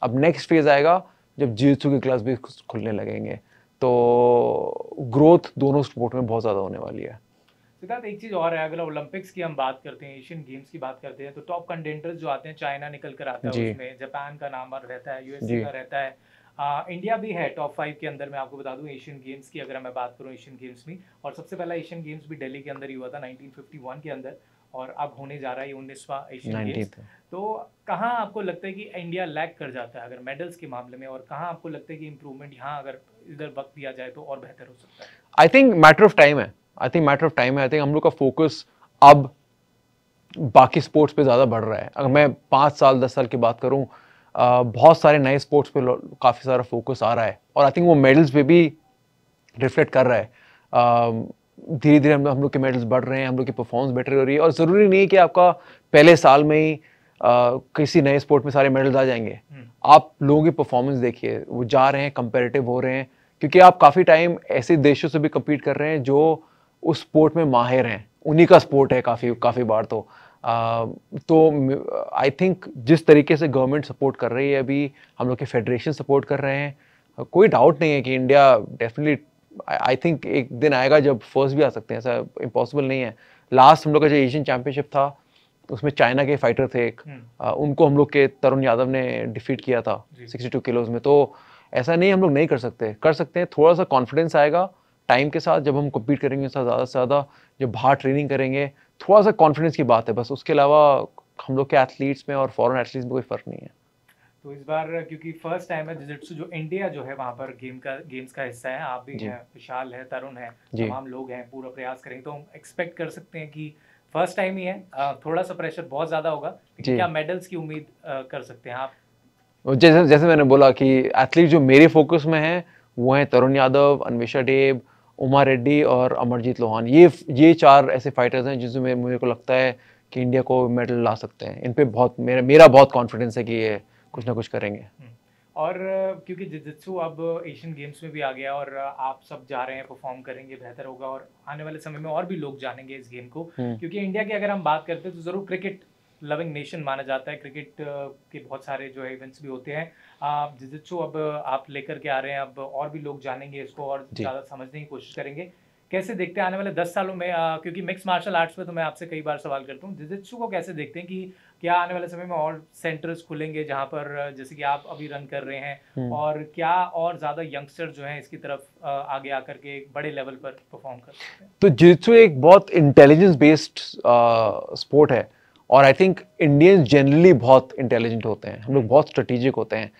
अब नेक्स्ट फेज आएगा जब जिसू के क्लब्स भी खुलने लगेंगे तो ग्रोथ दोनों स्पोर्ट में बहुत ज़्यादा होने वाली है सिद्धार्थ एक चीज़ और है अगर ओलंपिक्स की हम बात करते हैं एशियन गेम्स की बात करते हैं तो टॉप कंटेंटर्स जो आते हैं चाइना निकल कर आता है उसमें जापान का नाम रहता है यूएसए का रहता है आ, इंडिया भी है टॉप फाइव के अंदर मैं आपको बता दूं एशियन गेम्स की अगर मैं बात करूं एशियन गेम्स में और सबसे पहला एशियन गेम्स भी दिल्ली के अंदर ही हुआ था 1951 के अंदर और अब होने जा रहा है उन्नीसवा एशियन गेम्स तो कहाँ आपको लगता है कि इंडिया लैक कर जाता है अगर मेडल्स के मामले में और कहाँ आपको लगता है कि इम्प्रूवमेंट यहाँ अगर इधर वक्त दिया जाए तो और बेहतर हो सकता है I think matter of time है I think matter of time है आई थिंक हम लोग का फोकस अब बाकी स्पोर्ट्स पे ज़्यादा बढ़ रहा है अगर मैं पाँच साल दस साल की बात करूँ बहुत सारे नए स्पोर्ट्स पे काफ़ी सारा फोकस आ रहा है और आई थिंक वो मेडल्स पे भी रिफ्लेक्ट कर रहा है धीरे धीरे हम हम लोग के मेडल्स बढ़ रहे हैं हम लोग की परफॉर्मेंस बेटर हो रही है और ज़रूरी नहीं है कि आपका पहले साल में ही आ, किसी नए स्पोर्ट में सारे मेडल्स आ जाएंगे हम्म। आप लोगों की परफॉर्मेंस देखिए वो जा रहे हैं कंपेरेटिव हो रहे हैं क्योंकि आप काफ़ी टाइम ऐसे देशों से भी कम्पीट कर रहे हैं जो उस स्पोर्ट में माहिर हैं उन्हीं का स्पोर्ट है काफ़ी काफ़ी बार तो आ, तो आई थिंक जिस तरीके से गवर्नमेंट सपोर्ट कर रही है अभी हम लोग के फेडरेशन सपोर्ट कर रहे हैं कोई डाउट नहीं है कि इंडिया डेफिनेटली आई थिंक एक दिन आएगा जब फर्स्ट भी आ सकते हैं ऐसा इम्पॉसिबल नहीं है लास्ट हम लोग का जो एशियन चैम्पियनशिप था उसमें चाइना के फाइटर थे एक हम्म। आ, उनको हम लोग के तरुण यादव ने डिफीट किया था टू किलोज में तो ऐसा नहीं हम लोग नहीं कर सकते कर सकते हैं थोड़ा सा कॉन्फिडेंस आएगा टाइम के साथ जब हम कम्पीट करेंगे उसका ज़्यादा से ज़्यादा जब बाहर ट्रेनिंग करेंगे थोड़ा सा कॉन्फिडेंस की बात है बस उसके अलावा हम लोग के एथलीट्स में और फॉरन एथलीट्स में कोई फ़र्क नहीं है तो इस बार क्योंकि फर्स्ट टाइम है जिजिट्सू जो इंडिया जो है वहाँ पर गेम का गेम्स का हिस्सा है आप भी हैं विशाल है तरुण है तमाम लोग हैं पूरा प्रयास करेंगे तो हम एक्सपेक्ट कर सकते हैं कि फर्स्ट टाइम ही है थोड़ा सा प्रेशर बहुत ज़्यादा होगा क्या मेडल्स की उम्मीद कर सकते हैं आप जैसे जैसे मैंने बोला कि एथलीट जो मेरे फोकस में है वो हैं तरुण यादव अन्वेषा डेब उमा रेड्डी और अमरजीत लोहान ये ये चार ऐसे फाइटर्स हैं जिसमें मुझे को लगता है कि इंडिया को मेडल ला सकते हैं इन पर बहुत मेरा मेरा बहुत कॉन्फिडेंस है कि ये कुछ ना कुछ करेंगे हम्म। और क्योंकि जिजित्सु अब एशियन गेम्स में भी आ गया और आप सब जा रहे हैं परफॉर्म करेंगे बेहतर होगा और आने वाले समय में और भी लोग जानेंगे इस गेम को हम्म। क्योंकि इंडिया की अगर हम बात करते हैं तो ज़रूर क्रिकेट लविंग नेशन माना जाता है क्रिकेट uh, के बहुत सारे जो है इवेंट्स भी होते हैं आप जिजिचो अब आप लेकर के आ रहे हैं अब और भी लोग जानेंगे इसको और ज़्यादा समझने की कोशिश करेंगे कैसे देखते हैं आने वाले दस सालों में आ, क्योंकि मिक्स मार्शल आर्ट्स में तो मैं आपसे कई बार सवाल करता हूँ जिजिचू को कैसे देखते हैं कि क्या आने वाले समय में और सेंटर्स खुलेंगे जहाँ पर जैसे कि आप अभी रन कर रहे हैं हम्म। और क्या और ज़्यादा यंगस्टर जो हैं इसकी तरफ आगे आकर के बड़े लेवल पर परफॉर्म कर सकते हैं तो जिजिचू एक बहुत इंटेलिजेंस बेस्ड स्पोर्ट है और आई थिंक इंडियंस जनरली बहुत इंटेलिजेंट होते हैं हम लोग बहुत स्ट्रेटिजिक होते हैं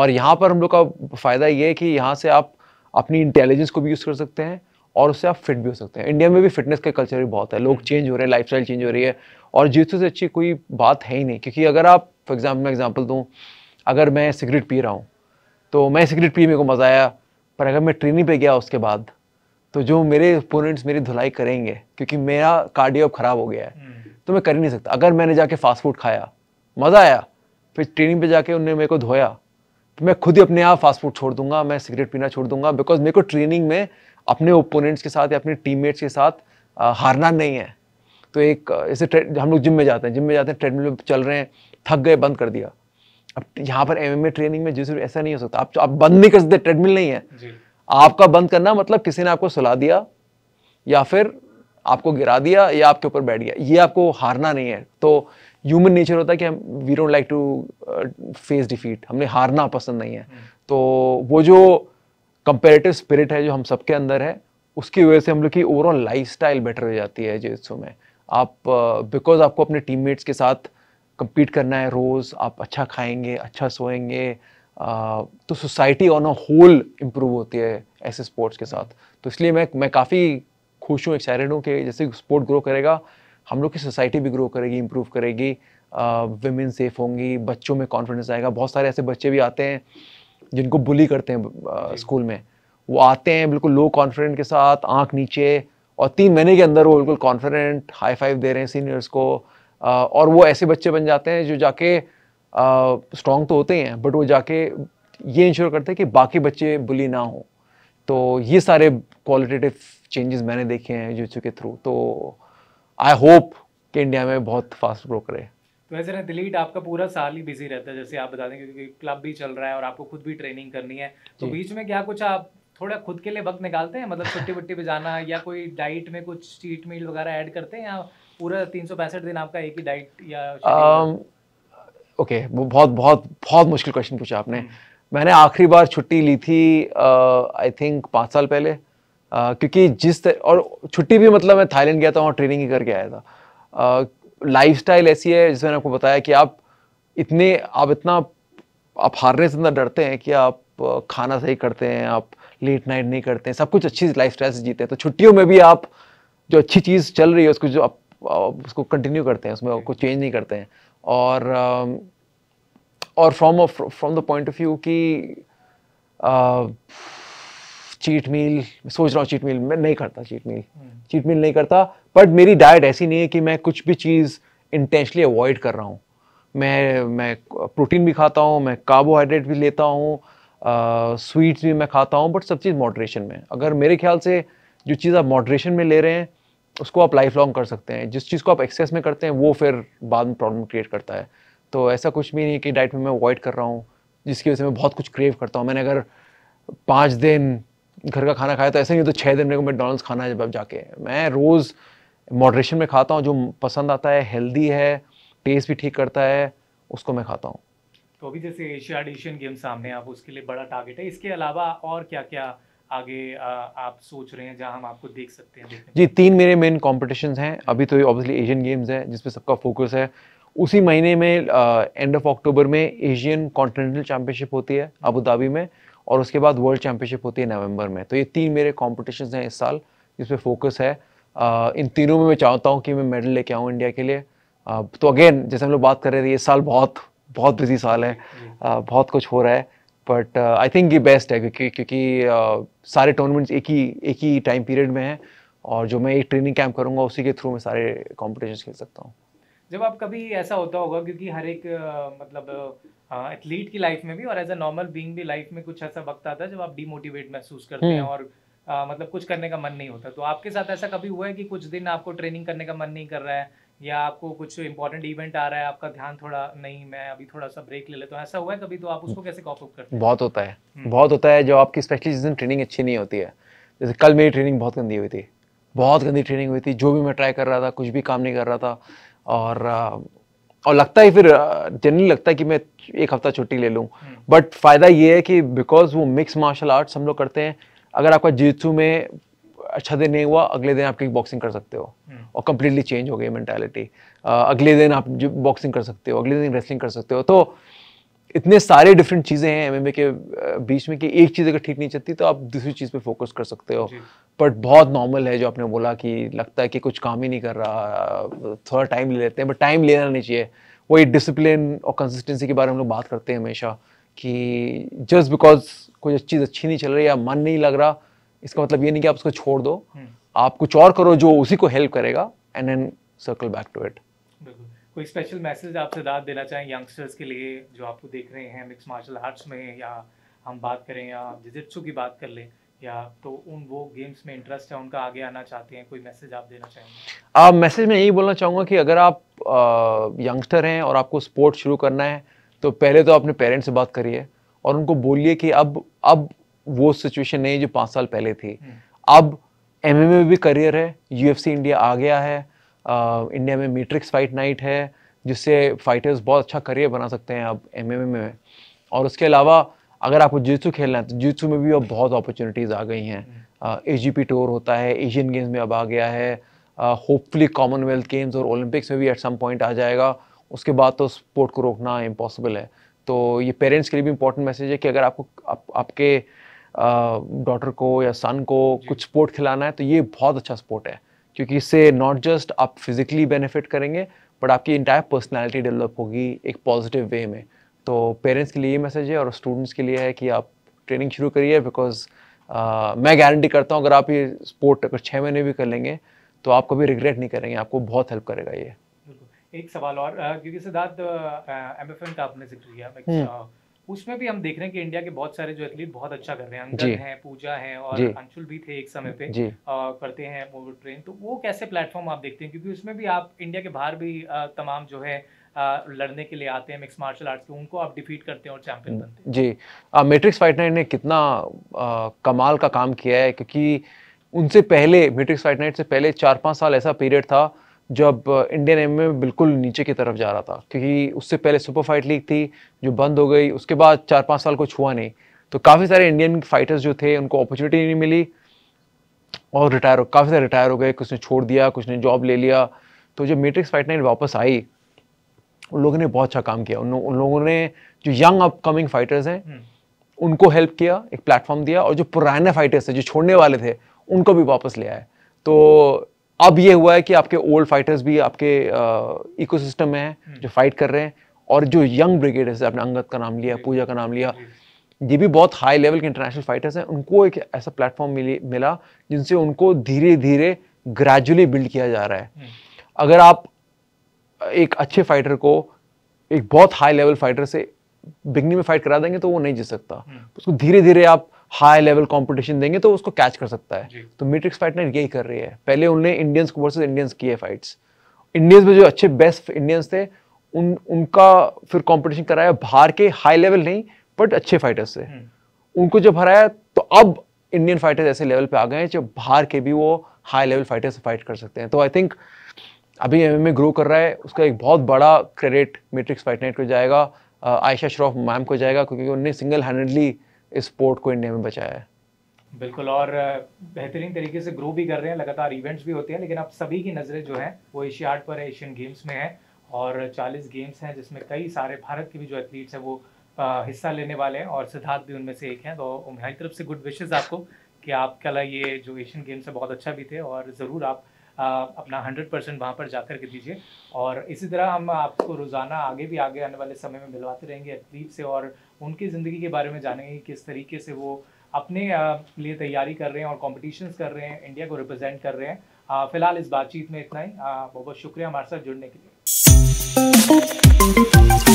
और यहाँ पर हम लोग का फ़ायदा ये है कि यहाँ से आप अपनी इंटेलिजेंस को भी यूज़ कर सकते हैं और उससे आप फिट भी हो सकते हैं इंडिया में भी फिटनेस का कल्चर भी बहुत है लोग चेंज हम्म। हो रहे हैं लाइफ चेंज हो रही है और जिससे से अच्छी कोई बात है ही नहीं क्योंकि अगर आप फॉर एग्जाम्पल मैं एग्जाम्पल दूँ अगर मैं सिगरेट पी रहा हूँ तो मैं सिगरेट पी मेरे को मज़ा आया पर अगर मैं ट्रेनिंग पे गया उसके बाद तो जो मेरे ओपोनेंट्स मेरी धुलाई करेंगे क्योंकि मेरा कार्डियो अब ख़राब हो गया है हम्म। तो मैं कर ही नहीं सकता अगर मैंने जाके फास्ट फूड खाया मज़ा आया फिर ट्रेनिंग पे जाके उनने मेरे को धोया तो मैं खुद ही अपने आप फास्ट फूड छोड़ दूंगा मैं सिगरेट पीना छोड़ दूंगा बिकॉज मेरे को ट्रेनिंग में अपने ओपोनेंट्स के साथ या अपने टीममेट्स के साथ आ, हारना नहीं है तो एक जैसे हम लोग जिम में जाते हैं जिम में जाते हैं ट्रेडमिल में चल रहे हैं थक गए बंद कर दिया अब यहाँ पर एम ट्रेनिंग में जिससे ऐसा नहीं हो सकता आप आप बंद नहीं कर सकते ट्रेडमिल नहीं है आपका बंद करना मतलब किसी ने आपको सुला दिया या फिर आपको गिरा दिया या आपके ऊपर बैठ गया ये आपको हारना नहीं है तो ह्यूमन नेचर होता है कि हम we don't like to face defeat हमें हारना पसंद नहीं है हम्म। तो वो जो कंपेरेटिव स्पिरिट है जो हम सबके अंदर है उसकी वजह से हम लोग की ओवरऑल लाइफ स्टाइल बेटर हो जाती है जो में आप बिकॉज uh, आपको अपने टीम के साथ कंपीट करना है रोज़ आप अच्छा खाएंगे अच्छा सोएंगे uh, तो society on a whole improve होती है ऐसे स्पोर्ट्स के साथ तो इसलिए मैं मैं काफ़ी खुश हूँ एक्साइटेड हूँ कि जैसे स्पोर्ट ग्रो करेगा हम लोग की सोसाइटी भी ग्रो करेगी इम्प्रूव करेगी वेमेन सेफ होंगी बच्चों में कॉन्फिडेंस आएगा बहुत सारे ऐसे बच्चे भी आते हैं जिनको बुली करते हैं स्कूल में वो आते हैं बिल्कुल लो कॉन्फिडेंट के साथ आँख नीचे और तीन महीने के अंदर वो बिल्कुल कॉन्फिडेंट हाई फाइव दे रहे हैं सीनियर्स को और वो ऐसे बच्चे बन जाते हैं जो जाके स्ट्रॉन्ग तो होते ही हैं बट वो जाके ये इंश्योर करते हैं कि बाकी बच्चे बुली ना हों तो ये सारे क्वालिटेटिव चेंजेस मैंने देखे हैं जूचू के थ्रू तो आई होप कि इंडिया में बहुत फास्ट ग्रो करे तो वैसे ना दिलीट आपका पूरा साल ही बिजी रहता है जैसे आप बता दें क्योंकि क्लब भी चल रहा है और आपको खुद भी ट्रेनिंग करनी है तो बीच में क्या कुछ आप थोड़ा खुद के लिए वक्त निकालते हैं मतलब छुट्टी वट्टी पे जाना या कोई डाइट में कुछ चीट मील वगैरह ऐड करते हैं या पूरा तीन दिन आपका एक ही डाइट या ओके um, okay, बहुत बहुत बहुत मुश्किल क्वेश्चन पूछा आपने hmm. मैंने आखिरी बार छुट्टी ली थी आई थिंक पाँच साल पहले Uh, क्योंकि जिस तर, और छुट्टी भी मतलब मैं थाईलैंड गया था वहाँ ट्रेनिंग ही करके आया था लाइफ uh, स्टाइल ऐसी है जिसमें आपको बताया कि आप इतने आप इतना आप हारने से इतना डरते हैं कि आप खाना सही करते हैं आप लेट नाइट नहीं करते हैं सब कुछ अच्छी लाइफ स्टाइल से जीते हैं तो छुट्टियों में भी आप जो अच्छी चीज़ चल रही है उसको जो आप, उसको कंटिन्यू करते हैं उसमें आपको चेंज नहीं करते हैं और uh, और from from the point of view कि चीट मील सोच रहा हूँ चीट मील मैं नहीं करता चीट मील चीट मील नहीं करता बट मेरी डाइट ऐसी नहीं है कि मैं कुछ भी चीज़ इंटेंशली अवॉइड कर रहा हूँ मैं मैं प्रोटीन भी खाता हूँ मैं कार्बोहाइड्रेट भी लेता हूँ स्वीट्स भी मैं खाता हूँ बट सब चीज़ मॉडरेशन में अगर मेरे ख्याल से जो चीज़ आप मॉडरेशन में ले रहे हैं उसको आप लाइफ लॉन्ग कर सकते हैं जिस चीज़ को आप एक्सेस में करते हैं वो फिर बाद में प्रॉब्लम क्रिएट करता है तो ऐसा कुछ भी नहीं कि डाइट में मैं अवॉइड कर रहा हूँ जिसकी वजह से मैं बहुत कुछ क्रेव करता हूँ मैंने अगर पाँच दिन घर का खाना खाया तो ऐसा नहीं तो छः दिन मेरे को मैकडोनल्ड्स खाना है जब जाके मैं रोज़ मॉडरेशन में खाता हूँ जो पसंद आता है हेल्दी है टेस्ट भी ठीक करता है उसको मैं खाता हूँ तो अभी जैसे एशिया एशियन गेम सामने आप उसके लिए बड़ा टारगेट है इसके अलावा और क्या क्या आगे आ, आप सोच रहे हैं जहाँ हम आपको देख सकते हैं जी तीन मेरे मेन कॉम्पिटिशन हैं अभी तो ऑब्वियसली एशियन गेम्स हैं जिसपे सबका फोकस है उसी महीने में एंड ऑफ अक्टूबर में एशियन कॉन्टिनेंटल चैम्पियनशिप होती है अबू धाबी में और उसके बाद वर्ल्ड चैम्पियनशिप होती है नवंबर में तो ये तीन मेरे कॉम्पिटिशन हैं इस साल इस पर फोकस है आ, इन तीनों में मैं चाहता हूँ कि मैं मेडल लेके आऊँ इंडिया के लिए आ, तो अगेन जैसे हम लोग बात कर रहे थे ये साल बहुत बहुत बिजी साल है आ, हम्म। बहुत कुछ हो रहा है बट आई थिंक ये बेस्ट है क्योंकि क्योंकि सारे टूर्नामेंट्स एक ही एक ही टाइम पीरियड में हैं और जो मैं एक ट्रेनिंग कैंप करूँगा उसी के थ्रू मैं सारे कॉम्पिटिशन खेल सकता हूँ जब आप कभी ऐसा होता होगा क्योंकि हर एक मतलब एथलीट की लाइफ में भी और एज अ नॉर्मल बींग भी लाइफ में कुछ ऐसा वक्त आता है जब आप डिमोटिवेट महसूस करते हैं हम्म। और आ, मतलब कुछ करने का मन नहीं होता तो आपके साथ ऐसा कभी हुआ है कि कुछ दिन आपको ट्रेनिंग करने का मन नहीं कर रहा है या आपको कुछ इंपॉर्टेंट इवेंट आ रहा है आपका ध्यान थोड़ा नहीं मैं अभी थोड़ा सा ब्रेक ले लेता तो हूँ ऐसा हुआ है कभी तो आप उसको कैसे कॉप अप करते हैं बहुत होता है हम्म। बहुत होता है जो आपकी स्पेशली जिस दिन ट्रेनिंग अच्छी नहीं होती है जैसे कल मेरी ट्रेनिंग बहुत गंदी हुई थी बहुत गंदी ट्रेनिंग हुई थी जो भी मैं ट्राई कर रहा था कुछ भी काम नहीं कर रहा था और और लगता है फिर जनरली लगता है कि मैं एक हफ्ता छुट्टी ले लूँ बट हम्म। फ़ायदा ये है कि बिकॉज वो मिक्स मार्शल आर्ट्स हम लोग करते हैं अगर आपका जिज्सू में अच्छा दिन नहीं हुआ अगले दिन आप किक बॉक्सिंग कर सकते हो हम्म। और कम्प्लीटली चेंज हो गई मैंटेलिटी अगले दिन आप बॉक्सिंग कर सकते हो अगले दिन रेसलिंग कर सकते हो तो इतने सारे डिफरेंट चीज़ें हैं एमएमए के बीच में कि एक चीज़ अगर ठीक नहीं चलती तो आप दूसरी चीज़ पे फोकस कर सकते हो बट बहुत नॉर्मल है जो आपने बोला कि लगता है कि कुछ काम ही नहीं कर रहा थोड़ा टाइम ले लेते हैं बट टाइम लेना नहीं चाहिए वही डिसिप्लिन और कंसिस्टेंसी के बारे में हम लोग बात करते हैं हमेशा कि जस्ट बिकॉज कोई चीज़ अच्छी नहीं चल रही या मन नहीं लग रहा इसका मतलब ये नहीं कि आप उसको छोड़ दो हम्म। आप कुछ और करो जो उसी को हेल्प करेगा and then circle back to it कोई स्पेशल मैसेज आप सिद्धार्थ देना चाहें यंगस्टर्स के लिए जो आपको देख रहे हैं मिक्स मार्शल आर्ट्स में या हम बात करें या जिजिट्सू की बात कर लें या तो उन वो गेम्स में इंटरेस्ट है उनका आगे आना चाहते हैं कोई मैसेज आप देना चाहेंगे आप मैसेज में यही बोलना चाहूँगा कि अगर आप यंगस्टर हैं और आपको स्पोर्ट्स शुरू करना है तो पहले तो अपने पेरेंट्स से बात करिए और उनको बोलिए कि अब अब वो सिचुएशन नहीं जो पाँच साल पहले थी हम्म। अब एम में भी करियर है यू इंडिया आ गया है इंडिया में मीट्रिक्स फाइट नाइट है जिससे फाइटर्स बहुत अच्छा करियर बना सकते हैं आप एम में और उसके अलावा अगर आपको जिसू खेलना है तो जिसू में भी अब बहुत अपॉर्चुनिटीज़ आ गई हैं ए जी पी टूर होता है एशियन गेम्स में अब आ गया है होपफुली कॉमनवेल्थ गेम्स और ओलंपिक्स में भी एट सम पॉइंट आ जाएगा उसके बाद तो स्पोर्ट को रोकना इम्पॉसिबल है तो ये पेरेंट्स के लिए भी इम्पोर्टेंट मैसेज है कि अगर आपको आप, आपके डॉटर को या सन को कुछ स्पोर्ट खिलाना है तो ये बहुत अच्छा स्पोर्ट है क्योंकि इससे नॉट जस्ट आप फिजिकली बेनिफिट करेंगे बट आपकी इंटायर पर्सनैलिटी डेवलप होगी एक पॉजिटिव वे में तो पेरेंट्स के लिए ये मैसेज है और स्टूडेंट्स के लिए है कि आप ट्रेनिंग शुरू करिए बिकॉज uh, मैं गारंटी करता हूँ अगर आप ये स्पोर्ट अगर छः महीने भी कर लेंगे तो आप कभी रिग्रेट नहीं करेंगे आपको बहुत हेल्प करेगा ये एक सवाल और क्योंकि सिद्धार्थ एम एफ एन का आपने जिक्र किया हम्म। उसमें भी हम देख रहे हैं कि इंडिया के बहुत सारे जो एथलीट बहुत अच्छा कर रहे हैं अंगद हैं पूजा हैं और अंशुल भी थे एक समय पे आ, करते हैं वो ट्रेन तो वो कैसे प्लेटफॉर्म आप देखते हैं क्योंकि उसमें भी आप इंडिया के बाहर भी आ, तमाम जो है आ, लड़ने के लिए आते हैं मिक्स मार्शल आर्ट्स के उनको आप डिफीट करते हैं और चैंपियन बनते हैं जी मेट्रिक्स फाइट नाइट ने कितना कमाल का काम किया है क्योंकि उनसे पहले मेट्रिक्स फाइट नाइट से पहले चार पाँच साल ऐसा पीरियड था जब इंडियन एम में बिल्कुल नीचे की तरफ जा रहा था क्योंकि उससे पहले सुपर फाइट लीग थी जो बंद हो गई उसके बाद चार पाँच साल कुछ हुआ नहीं तो काफ़ी सारे इंडियन फाइटर्स जो थे उनको अपॉर्चुनिटी नहीं मिली और रिटायर हो काफ़ी सारे रिटायर हो गए कुछ ने छोड़ दिया कुछ ने जॉब ले लिया तो जब मेट्रिक्स फाइट नाइट वापस आई उन लोगों ने बहुत अच्छा काम किया उन, उन लोगों ने जो यंग अपकमिंग फाइटर्स हैं हम्म। उनको हेल्प किया एक प्लेटफॉर्म दिया और जो पुराने फाइटर्स थे जो छोड़ने वाले थे उनको भी वापस ले आए तो अब ये हुआ है कि आपके ओल्ड फाइटर्स भी आपके इको सिस्टम में हैं हम्म। जो फाइट कर रहे हैं और जो यंग ब्रिगेडर्स है आपने अंगद का नाम लिया पूजा का नाम लिया ये भी बहुत हाई लेवल के इंटरनेशनल फाइटर्स हैं उनको एक ऐसा प्लेटफॉर्म मिली मिला जिनसे उनको धीरे धीरे ग्रेजुअली बिल्ड किया जा रहा है हम्म। अगर आप एक अच्छे फाइटर को एक बहुत हाई लेवल फाइटर से बिगनी में फाइट करा देंगे तो वो नहीं जीत सकता हम्म। उसको धीरे धीरे आप हाई लेवल कॉम्पिटिशन देंगे तो उसको कैच कर सकता है तो मेट्रिक्स फाइट यही कर रही है पहले उनने इंडियंस वर्सेज इंडियंस किए फाइट्स इंडियंस में जो अच्छे बेस्ट इंडियंस थे उन उनका फिर कंपटीशन कराया बाहर के हाई लेवल नहीं बट अच्छे फाइटर्स से हम्म। उनको जब हराया तो अब इंडियन फाइटर्स ऐसे लेवल पे आ गए हैं जो बाहर के भी वो हाई लेवल फाइटर्स से फाइट कर सकते हैं तो आई थिंक अभी एम ग्रो कर रहा है उसका एक बहुत बड़ा क्रेडिट मेट्रिक्स फाइट नाइट को जाएगा आयशा श्रॉफ मैम को जाएगा क्योंकि उन्होंने सिंगल हैंडेडली इस स्पोर्ट को इंडिया में बचाया है बिल्कुल और बेहतरीन तरीके से ग्रो भी कर रहे हैं लगातार इवेंट्स भी होते हैं लेकिन अब सभी की नज़रें जो हैं वो एशियाड पर है एशियन गेम्स में है और 40 गेम्स हैं जिसमें कई सारे भारत के भी जो एथलीट्स हैं वो हिस्सा लेने वाले हैं और सिद्धार्थ भी उनमें से एक हैं तो हमारी तरफ से गुड विशेज़ आपको कि आपका ला ये जो एशियन गेम्स है बहुत अच्छा भी थे और ज़रूर आप आ, अपना हंड्रेड परसेंट वहाँ पर जा कर के दीजिए और इसी तरह हम आपको रोज़ाना आगे भी आगे आने वाले समय में मिलवाते रहेंगे एथलीट से और उनकी ज़िंदगी के बारे में जानेंगे किस तरीके से वो अपने लिए तैयारी कर रहे हैं और कॉम्पिटिशन्स कर रहे हैं इंडिया को रिप्रेजेंट कर रहे हैं फिलहाल इस बातचीत में इतना ही बहुत बहुत शुक्रिया हमारे साथ जुड़ने के लिए